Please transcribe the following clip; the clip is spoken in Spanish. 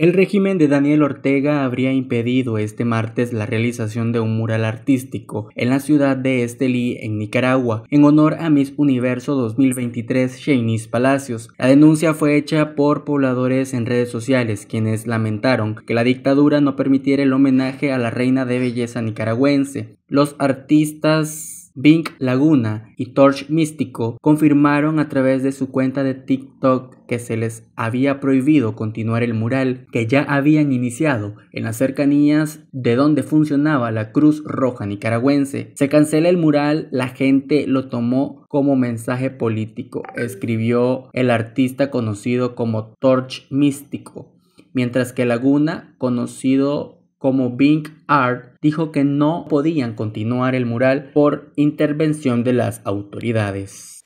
El régimen de Daniel Ortega habría impedido este martes la realización de un mural artístico en la ciudad de Estelí, en Nicaragua, en honor a Miss Universo 2023 Shanice Palacios. La denuncia fue hecha por pobladores en redes sociales, quienes lamentaron que la dictadura no permitiera el homenaje a la reina de belleza nicaragüense. Los artistas Bink Laguna y Torch Místico confirmaron a través de su cuenta de TikTok que se les había prohibido continuar el mural que ya habían iniciado en las cercanías de donde funcionaba la Cruz Roja nicaragüense. Se cancela el mural, la gente lo tomó como mensaje político, escribió el artista conocido como Torch Místico, mientras que Laguna, conocido como Bing Art dijo que no podían continuar el mural por intervención de las autoridades.